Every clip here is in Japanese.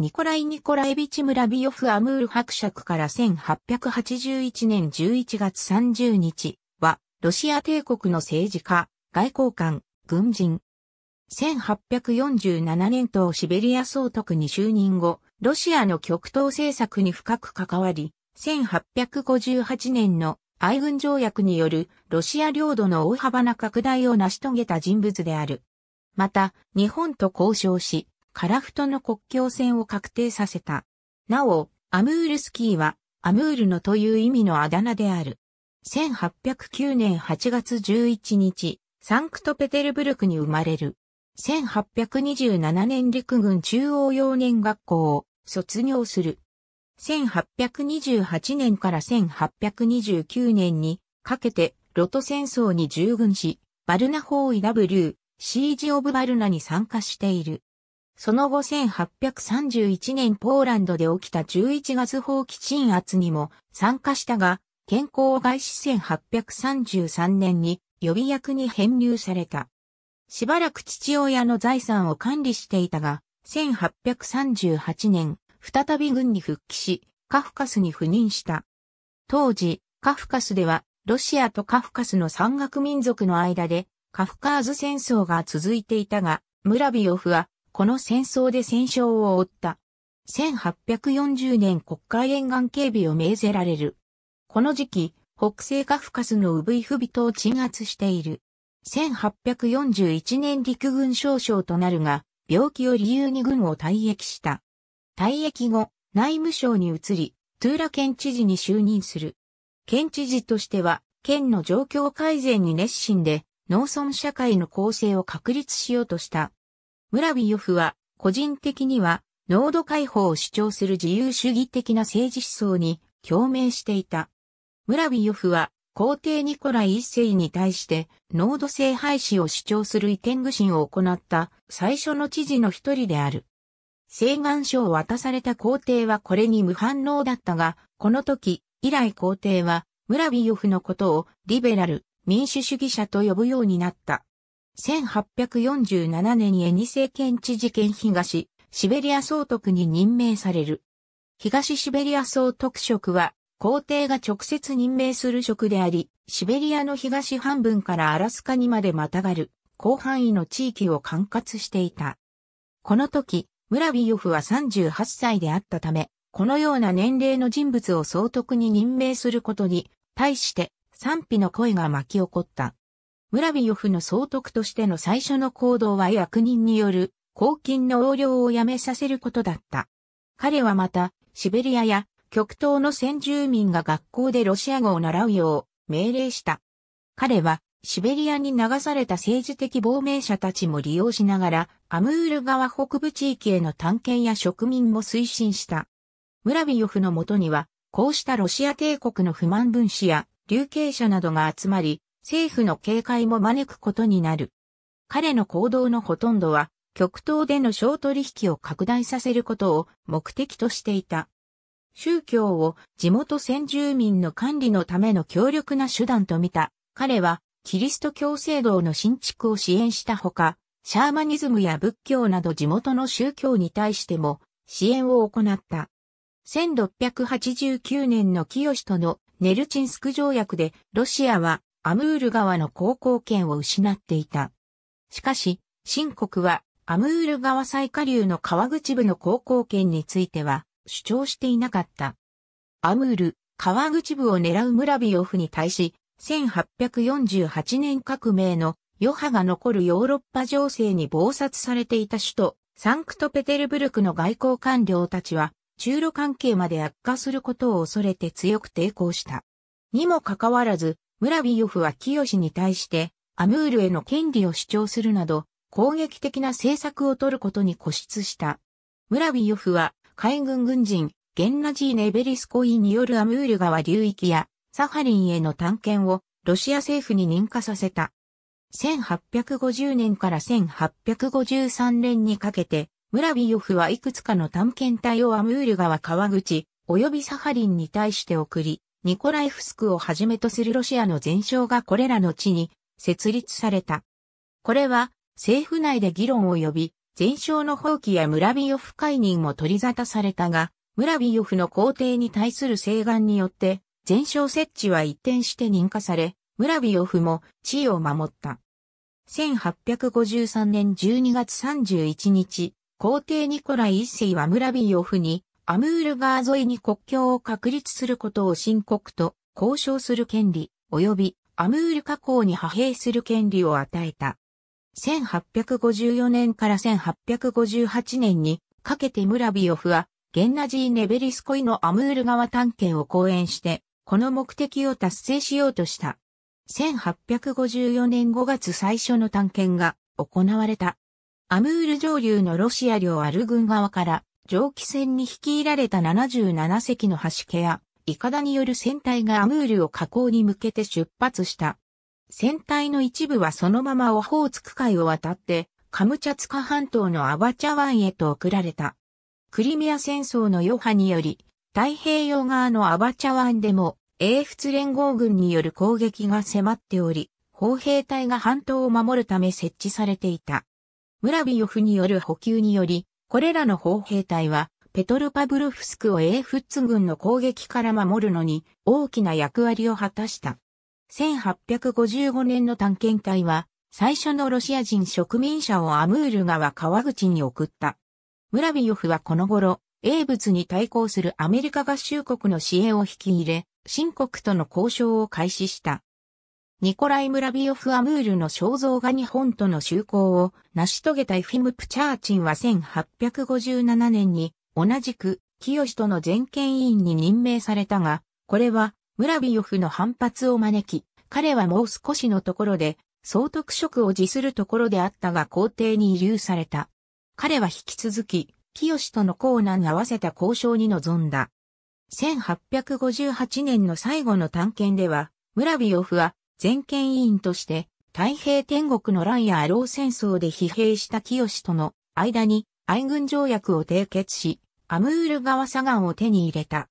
ニコライ・ニコライビチ村ビオフ・アムール伯爵から1881年11月30日は、ロシア帝国の政治家、外交官、軍人。1847年とシベリア総督に就任後、ロシアの極東政策に深く関わり、1858年の愛軍条約によるロシア領土の大幅な拡大を成し遂げた人物である。また、日本と交渉し、カラフトの国境線を確定させた。なお、アムールスキーは、アムールのという意味のあだ名である。1809年8月11日、サンクトペテルブルクに生まれる。1827年陸軍中央幼年学校を卒業する。1828年から1829年にかけてロト戦争に従軍し、バルナ包囲 W、シージオブバルナに参加している。その後1831年ポーランドで起きた11月放棄鎮圧にも参加したが、健康を害し1833年に予備役に編入された。しばらく父親の財産を管理していたが、1838年、再び軍に復帰し、カフカスに赴任した。当時、カフカスでは、ロシアとカフカスの山岳民族の間で、カフカーズ戦争が続いていたが、ムラビオフはこの戦争で戦勝を負った。1840年国会沿岸警備を命ぜられる。この時期、北西カフカスのウブイフ人を鎮圧している。1841年陸軍少将となるが、病気を理由に軍を退役した。退役後、内務省に移り、トゥーラ県知事に就任する。県知事としては、県の状況改善に熱心で、農村社会の構成を確立しようとした。村ビヨフは、個人的には、濃度解放を主張する自由主義的な政治思想に共鳴していた。村ビヨフは、皇帝ニコライ一世に対して、濃度性廃止を主張する移転具信を行った最初の知事の一人である。請願書を渡された皇帝はこれに無反応だったが、この時、以来皇帝は、村ビヨフのことをリベラル、民主主義者と呼ぶようになった。1847年にエニセ県知事県東、シベリア総督に任命される。東シベリア総督職は、皇帝が直接任命する職であり、シベリアの東半分からアラスカにまでまたがる、広範囲の地域を管轄していた。この時、村ビヨフは38歳であったため、このような年齢の人物を総督に任命することに、対して賛否の声が巻き起こった。ムラビヨフの総督としての最初の行動は役人による公金の横領をやめさせることだった。彼はまた、シベリアや極東の先住民が学校でロシア語を習うよう命令した。彼は、シベリアに流された政治的亡命者たちも利用しながら、アムール川北部地域への探検や植民も推進した。ムラビヨフのもとには、こうしたロシア帝国の不満分子や、流刑者などが集まり、政府の警戒も招くことになる。彼の行動のほとんどは、極東での小取引を拡大させることを目的としていた。宗教を地元先住民の管理のための強力な手段と見た。彼は、キリスト教制度の新築を支援したほか、シャーマニズムや仏教など地元の宗教に対しても支援を行った。1689年の清とのネルチンスク条約でロシアはアムール川の航行権を失っていた。しかし、新国はアムール川最下流の川口部の航行権については主張していなかった。アムール、川口部を狙う村ビオフに対し、1848年革命の余波が残るヨーロッパ情勢に暴殺されていた首都、サンクトペテルブルクの外交官僚たちは、中路関係まで悪化することを恐れて強く抵抗した。にもかかわらず、ムラビヨフは清に対して、アムールへの権利を主張するなど、攻撃的な政策を取ることに固執した。ムラビヨフは、海軍軍人、ゲンナジー・ネベリスコイによるアムール川流域や、サハリンへの探検を、ロシア政府に認可させた。1850年から1853年にかけて、ムラビヨフはいくつかの探検隊をアムール川川口、及びサハリンに対して送り、ニコライフスクをはじめとするロシアの全省がこれらの地に設立された。これは政府内で議論を呼び、全省の放棄やムラビヨフ解任も取り沙汰されたが、ムラビヨフの皇帝に対する請願によって、全省設置は一転して認可され、ムラビヨフも地位を守った。1853年12月31日、皇帝ニコライ一世はムラビヨフにアムール川沿いに国境を確立することを申告と交渉する権利、及びアムール河口に派兵する権利を与えた。1854年から1858年にかけてムラビオフは、ゲンナジー・ネベリスコイのアムール川探検を講演して、この目的を達成しようとした。1854年5月最初の探検が行われた。アムール上流のロシア領アル軍側から蒸気船に率いられた77隻の橋家や、イカダによる船体がアムールを河口に向けて出発した。船体の一部はそのままオホーツク海を渡って、カムチャツカ半島のアバチャ湾へと送られた。クリミア戦争の余波により、太平洋側のアバチャ湾でも、英仏連合軍による攻撃が迫っており、砲兵隊が半島を守るため設置されていた。ムラビヨフによる補給により、これらの砲兵隊は、ペトルパブルフスクを英仏軍の攻撃から守るのに大きな役割を果たした。1855年の探検隊は、最初のロシア人植民者をアムール川川口に送った。ムラビヨフはこの頃、英仏に対抗するアメリカ合衆国の支援を引き入れ、新国との交渉を開始した。ニコライ・ムラビオフ・アムールの肖像画日本との修行を成し遂げたエフィム・プチャーチンは1857年に同じく清との全権委員に任命されたが、これはムラビオフの反発を招き、彼はもう少しのところで総督職を辞するところであったが皇帝に遺留された。彼は引き続き、清とのーに合わせた交渉に臨んだ。1858年の最後の探検では、ムラビオフは全権委員として、太平天国の乱やアロー戦争で疲弊した清との間に愛軍条約を締結し、アムール川左岸を手に入れた。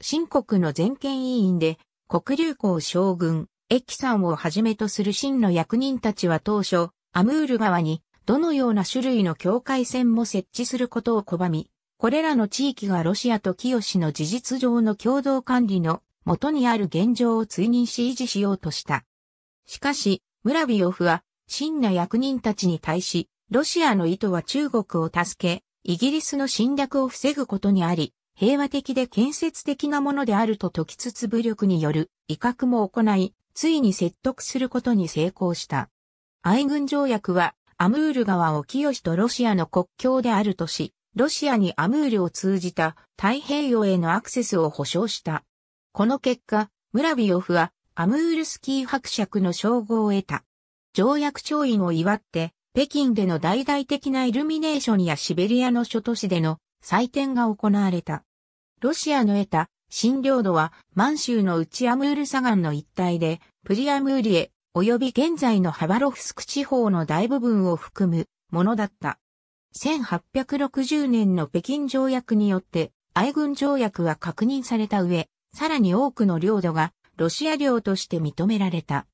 新国の全権委員で、国流公将軍、駅さんをはじめとする真の役人たちは当初、アムール川にどのような種類の境界線も設置することを拒み、これらの地域がロシアと清の事実上の共同管理の元にある現状を追認し維持しようとした。しかし、ムラビオフは、真な役人たちに対し、ロシアの意図は中国を助け、イギリスの侵略を防ぐことにあり、平和的で建設的なものであると解きつつ武力による威嚇も行い、ついに説得することに成功した。愛軍条約は、アムール川を清しとロシアの国境であるとし、ロシアにアムールを通じた太平洋へのアクセスを保障した。この結果、ムラビオフはアムールスキー伯爵の称号を得た。条約調印を祝って、北京での大々的なイルミネーションやシベリアの諸都市での祭典が行われた。ロシアの得た新領土は満州の内アムール砂岩の一帯で、プリアムーリエ、及び現在のハバロフスク地方の大部分を含むものだった。1860年の北京条約によって、愛軍条約は確認された上、さらに多くの領土がロシア領として認められた。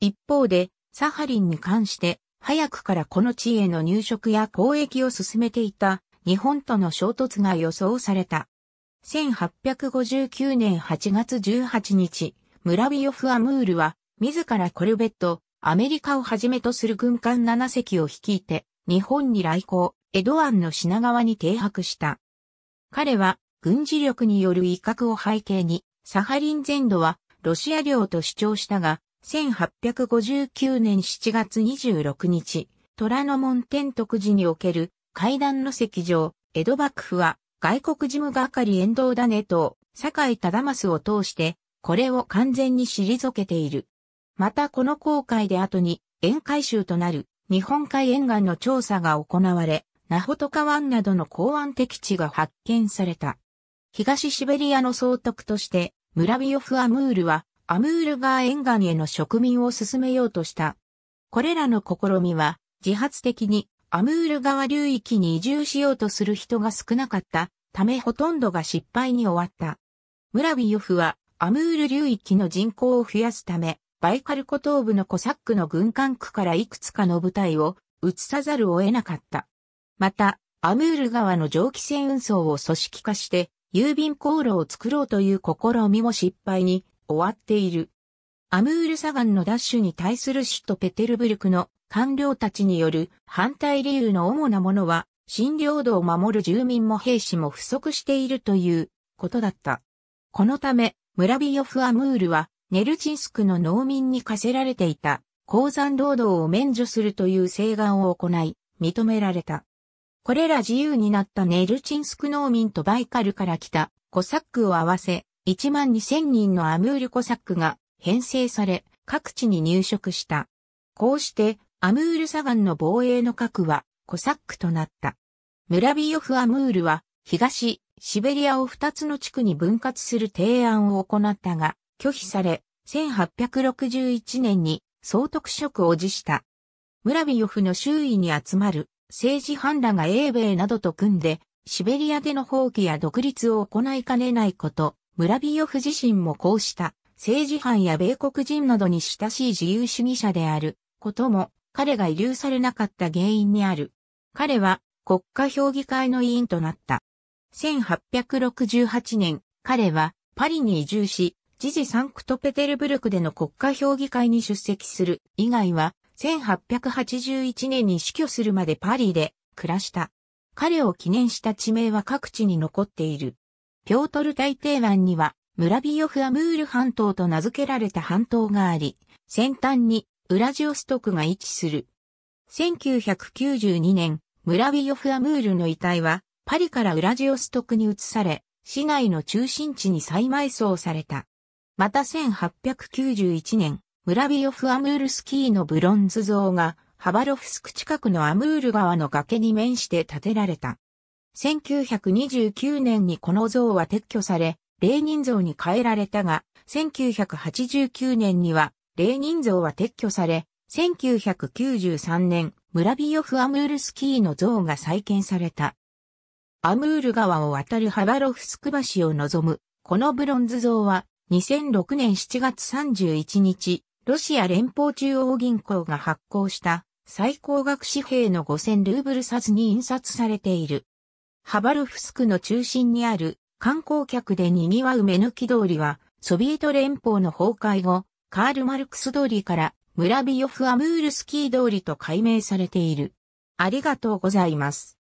一方で、サハリンに関して、早くからこの地への入植や交易を進めていた日本との衝突が予想された。1859年8月18日、ムラビオフ・アムールは、自らコルベット、アメリカをはじめとする軍艦7隻を率いて、日本に来航、エドアンの品川に停泊した。彼は、軍事力による威嚇を背景に、サハリン全土はロシア領と主張したが、1859年7月26日、虎ノ門天徳寺における階段の席上、江戸幕府は外国事務係遠藤ねと酒井忠正を通して、これを完全に退けている。またこの航海で後に沿海州となる日本海沿岸の調査が行われ、ナホトカ湾などの港湾敵地が発見された。東シベリアの総督として、ムラビオフ・アムールは、アムール川沿岸への植民を進めようとした。これらの試みは、自発的にアムール川流域に移住しようとする人が少なかったためほとんどが失敗に終わった。ムラビオフはアムール流域の人口を増やすため、バイカル湖東部のコサックの軍管区からいくつかの部隊を移さざるを得なかった。また、アムール川の蒸気船運送を組織化して、郵便航路を作ろうという試みも失敗に終わっている。アムール砂岩の奪取に対する首都ペテルブルクの官僚たちによる反対理由の主なものは、新領土を守る住民も兵士も不足しているということだった。このため、村ビヨフ・アムールは、ネルチンスクの農民に課せられていた鉱山労働を免除するという請願を行い、認められた。これら自由になったネルチンスク農民とバイカルから来たコサックを合わせ、1万2000人のアムールコサックが編成され、各地に入植した。こうして、アムール砂岩の防衛の核は、コサックとなった。ムラビヨフ・アムールは、東、シベリアを2つの地区に分割する提案を行ったが、拒否され、1861年に総督職を辞した。ムラビヨフの周囲に集まる政治犯らが英米などと組んで、シベリアでの放棄や独立を行いかねないこと、村ビヨフ自身もこうした政治犯や米国人などに親しい自由主義者であることも彼が遺留されなかった原因にある。彼は国家評議会の委員となった。1868年、彼はパリに移住し、時事サンクトペテルブルクでの国家評議会に出席する以外は1881年に死去するまでパリで暮らした。彼を記念した地名は各地に残っている。ピョートル大帝湾には、ムラビヨフアムール半島と名付けられた半島があり、先端にウラジオストクが位置する。1992年、ムラビヨフアムールの遺体は、パリからウラジオストクに移され、市内の中心地に再埋葬された。また1891年、ムラビオフ・アムールスキーのブロンズ像が、ハバロフスク近くのアムール川の崖に面して建てられた。1929年にこの像は撤去され、レーニン像に変えられたが、1989年には、レーニン像は撤去され、1993年、ムラビオフ・アムールスキーの像が再建された。アムール川を渡るハバロフスク橋を望む、このブロンズ像は、2006年7月31日、ロシア連邦中央銀行が発行した最高額紙幣の5000ルーブル札に印刷されている。ハバルフスクの中心にある観光客で賑わう目抜き通りは、ソビエト連邦の崩壊後、カール・マルクス通りから村ビヨフ・アムールスキー通りと改名されている。ありがとうございます。